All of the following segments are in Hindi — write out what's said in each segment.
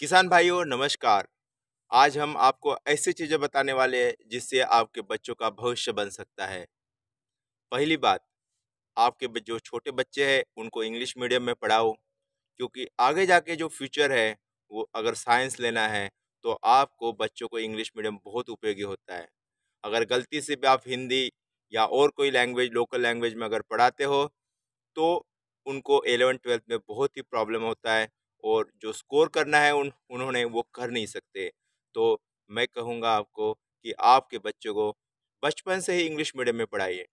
किसान भाइयों नमस्कार आज हम आपको ऐसी चीज़ें बताने वाले हैं जिससे आपके बच्चों का भविष्य बन सकता है पहली बात आपके जो छोटे बच्चे हैं उनको इंग्लिश मीडियम में पढ़ाओ क्योंकि आगे जाके जो फ्यूचर है वो अगर साइंस लेना है तो आपको बच्चों को इंग्लिश मीडियम बहुत उपयोगी होता है अगर गलती से भी आप हिंदी या और कोई लैंग्वेज लोकल लैंग्वेज में अगर पढ़ाते हो तो उनको एलेवन ट्वेल्थ में बहुत ही प्रॉब्लम होता है और जो स्कोर करना है उन उन्होंने वो कर नहीं सकते तो मैं कहूँगा आपको कि आपके बच्चों को बचपन से ही इंग्लिश मीडियम में पढ़ाइए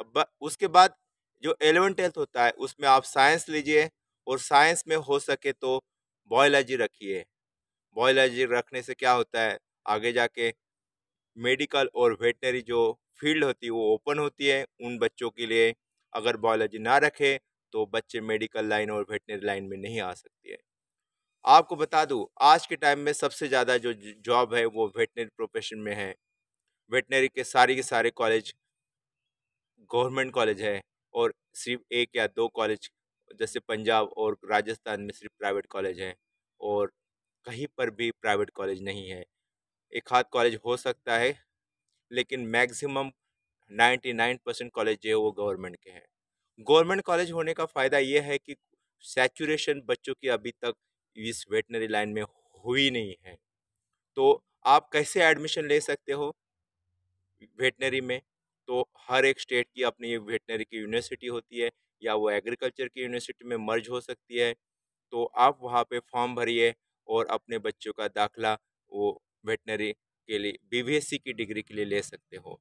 अब उसके बाद जो एलेवन ट्वेल्थ होता है उसमें आप साइंस लीजिए और साइंस में हो सके तो बायोलॉजी रखिए बायोलॉजी रखने से क्या होता है आगे जाके मेडिकल और वेटनरी जो फील्ड होती है वो ओपन होती है उन बच्चों के लिए अगर बायोलॉजी ना रखे तो बच्चे मेडिकल लाइन और वेटनरी लाइन में नहीं आ सकती है आपको बता दूं आज के टाइम में सबसे ज़्यादा जो जॉब है वो वेटनरी प्रोफेशन में है वेटनरी के सारे के सारे कॉलेज गवर्नमेंट कॉलेज है और सिर्फ एक या दो कॉलेज जैसे पंजाब और राजस्थान में सिर्फ प्राइवेट कॉलेज हैं और कहीं पर भी प्राइवेट कॉलेज नहीं है एक हाथ कॉलेज हो सकता है लेकिन मैक्सिमम 99 परसेंट कॉलेज जो है वो गवर्नमेंट के हैं गवर्नमेंट कॉलेज होने का फ़ायदा ये है कि सैचुरेशन बच्चों की अभी तक इस वेटनरी लाइन में हुई नहीं है तो आप कैसे एडमिशन ले सकते हो वेटनरी में तो हर एक स्टेट की अपनी वेटनरी की यूनिवर्सिटी होती है या वो एग्रीकल्चर की यूनिवर्सिटी में मर्ज हो सकती है तो आप वहाँ पे फॉर्म भरिए और अपने बच्चों का दाखला वो वेटनरी के लिए बीबीएससी की डिग्री के लिए ले सकते हो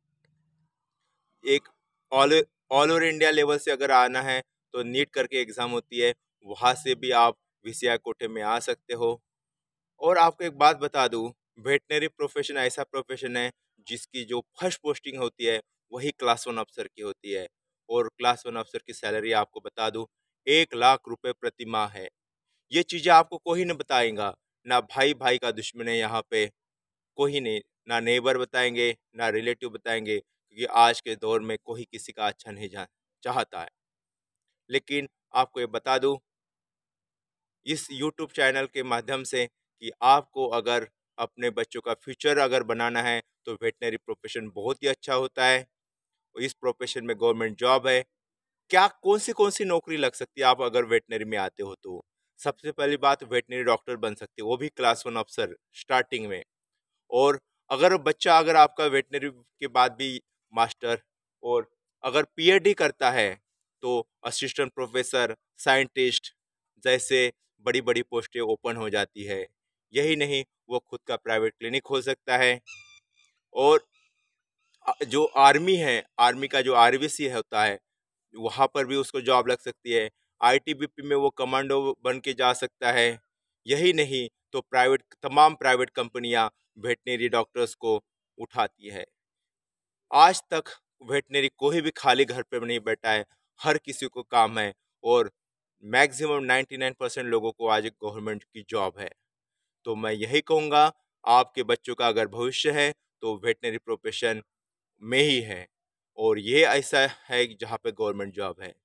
एक all all over India level से अगर आना है तो नीट करके एग्ज़ाम होती है वहाँ से भी आप वीसीआर कोटे में आ सकते हो और आपको एक बात बता दूँ वेटनरी प्रोफेशन ऐसा प्रोफेशन है जिसकी जो फर्स्ट पोस्टिंग होती है वही क्लास वन अफसर की होती है और क्लास वन अफसर की सैलरी आपको बता दूँ एक लाख रुपये प्रति माह है ये चीज़ें आपको कोई नहीं बताएगा ना भाई भाई का दुश्मन है यहाँ पे कोई नहीं ना नेबर बताएंगे ना रिलेटिव बताएंगे क्योंकि आज के दौर में कोई किसी का अच्छा नहीं जा चाहता है लेकिन आपको ये बता दूँ इस यूट्यूब चैनल के माध्यम से कि आपको अगर अपने बच्चों का फ्यूचर अगर बनाना है तो वेटनरी प्रोफेशन बहुत ही अच्छा होता है इस प्रोफेशन में गवर्नमेंट जॉब है क्या कौन सी कौन सी नौकरी लग सकती है आप अगर वेटनरी में आते हो तो सबसे पहली बात वेटनरी डॉक्टर बन सकते हो वो भी क्लास वन अफसर स्टार्टिंग में और अगर बच्चा अगर आपका वेटनरी के बाद भी मास्टर और अगर पीएचडी करता है तो असिस्टेंट प्रोफेसर साइंटिस्ट जैसे बड़ी बड़ी पोस्टें ओपन हो जाती है यही नहीं वो खुद का प्राइवेट क्लिनिक खोल सकता है और जो आर्मी है आर्मी का जो आर होता है वहाँ पर भी उसको जॉब लग सकती है आईटीबीपी में वो कमांडो बन के जा सकता है यही नहीं तो प्राइवेट तमाम प्राइवेट कंपनियाँ वेटनरी डॉक्टर्स को उठाती है आज तक वेटनरी कोई भी खाली घर पर नहीं बैठा है हर किसी को काम है और मैक्सिमम 99 परसेंट लोगों को आज एक गवर्नमेंट की जॉब है तो मैं यही कहूँगा आपके बच्चों का अगर भविष्य है तो वेटनरी प्रोफेशन में ही है और ये ऐसा है जहाँ पे गवर्नमेंट जॉब है